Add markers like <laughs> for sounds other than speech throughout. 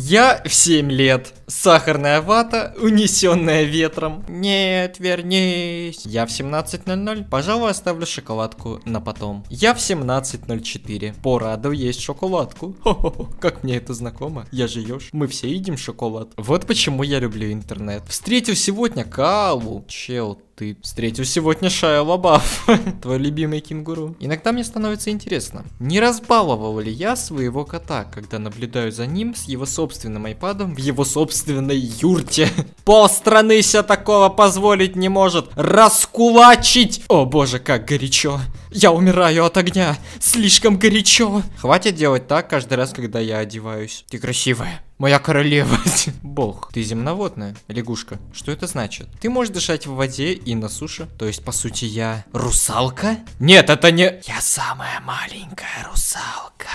Я в 7 лет. Сахарная вата, унесенная ветром. Нет, вернись. Я в 17.00. Пожалуй, оставлю шоколадку на потом. Я в 17.04. Пораду есть шоколадку. Хо-хо-хо, как мне это знакомо. Я же еж. Мы все едим шоколад. Вот почему я люблю интернет. Встретил сегодня Калу. Чел, ты встретил сегодня Шая Лабаф, <laughs> твой любимый кенгуру. Иногда мне становится интересно, не разбаловал ли я своего кота, когда наблюдаю за ним с его собственным айпадом в его собственной юрте? <laughs> Пол страны себе такого позволить не может, раскулачить! О боже, как горячо. Я умираю от огня! Слишком горячо! Хватит делать так каждый раз, когда я одеваюсь. Ты красивая. Моя королева. <laughs> Бог. Ты земноводная. Лягушка. Что это значит? Ты можешь дышать в воде и на суше. То есть, по сути, я русалка? Нет, это не... Я самая маленькая русалка.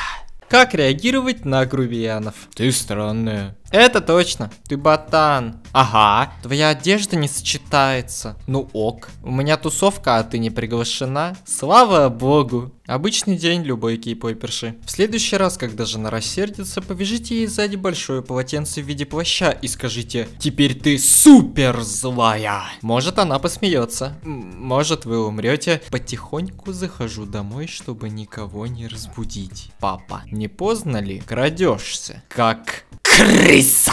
Как реагировать на грубиянов? Ты странная. Это точно. Ты ботан. Ага, твоя одежда не сочетается. Ну ок. У меня тусовка, а ты не приглашена. Слава богу. Обычный день любой кейпойперши. В следующий раз, когда жена рассердится, повяжите ей сзади большое полотенце в виде плаща и скажите «Теперь ты супер злая!» Может она посмеется. Может вы умрете. Потихоньку захожу домой, чтобы никого не разбудить. Папа, не поздно ли? Крадешься. Как Крыса!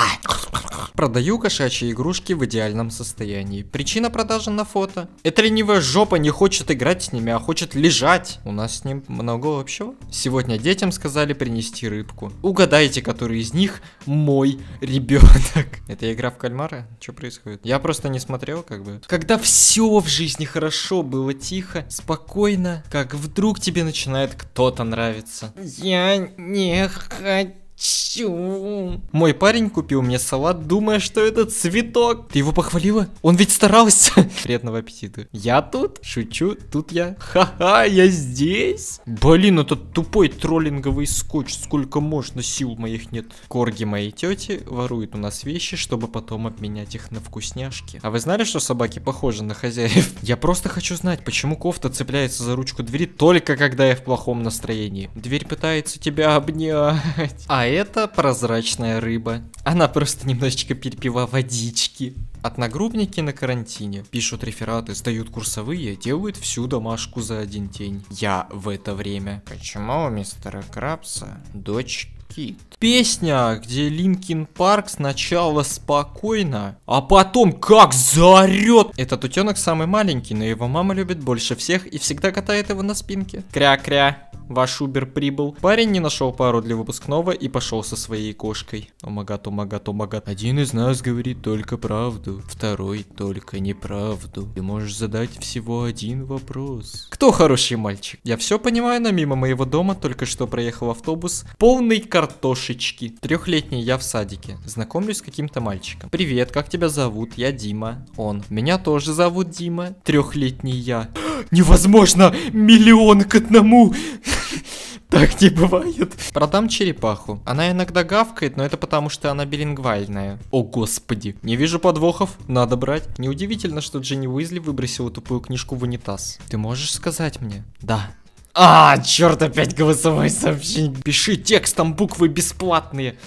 Продаю кошачьи игрушки в идеальном состоянии. Причина продажи на фото? Это ленивая жопа не хочет играть с ними, а хочет лежать. У нас с ним много общего. Сегодня детям сказали принести рыбку. Угадайте, который из них мой ребенок. Это игра в кальмары? Что происходит? Я просто не смотрел, как бы. Когда все в жизни хорошо было тихо, спокойно, как вдруг тебе начинает кто-то нравиться. Я не хочу Хочу. Мой парень купил мне салат, думая, что это цветок. Ты его похвалила? Он ведь старался. <laughs> Приятного аппетита. Я тут? Шучу, тут я. Ха-ха, я здесь. Блин, этот тупой троллинговый скотч. Сколько можно, сил моих нет. Корги моей тети воруют у нас вещи, чтобы потом обменять их на вкусняшки. А вы знали, что собаки похожи на хозяев? <laughs> Я просто хочу знать, почему кофта цепляется за ручку двери только когда я в плохом настроении. Дверь пытается тебя обнять. А это прозрачная рыба. Она просто немножечко перепила водички. Одногруппники на карантине пишут рефераты, сдают курсовые, делают всю домашку за один день. Я в это время. Почему у мистера Крабса дочь Кит. Песня, где Линкин Парк сначала спокойно, а потом как заорет. Этот утенок самый маленький, но его мама любит больше всех и всегда катает его на спинке. Кря-кря ваш Uber прибыл. Парень не нашел пару для выпускного и пошел со своей кошкой. Омагат, омагат, омагат. Один из нас говорит только правду, второй только неправду. Ты можешь задать всего один вопрос. Кто хороший мальчик? Я все понимаю, но мимо моего дома только что проехал автобус, полный картошечки. Трехлетний я в садике. Знакомлюсь с каким-то мальчиком. Привет, как тебя зовут? Я Дима. Он. Меня тоже зовут Дима. Трехлетний я. Невозможно! Миллион к одному! Так не бывает. Продам черепаху. Она иногда гавкает, но это потому, что она билингвальная. О, господи. Не вижу подвохов. Надо брать. Неудивительно, что Джинни Уизли выбросила тупую книжку в унитаз. Ты можешь сказать мне? Да. А, черт, опять голосовое сообщение. Пиши текстом буквы бесплатные.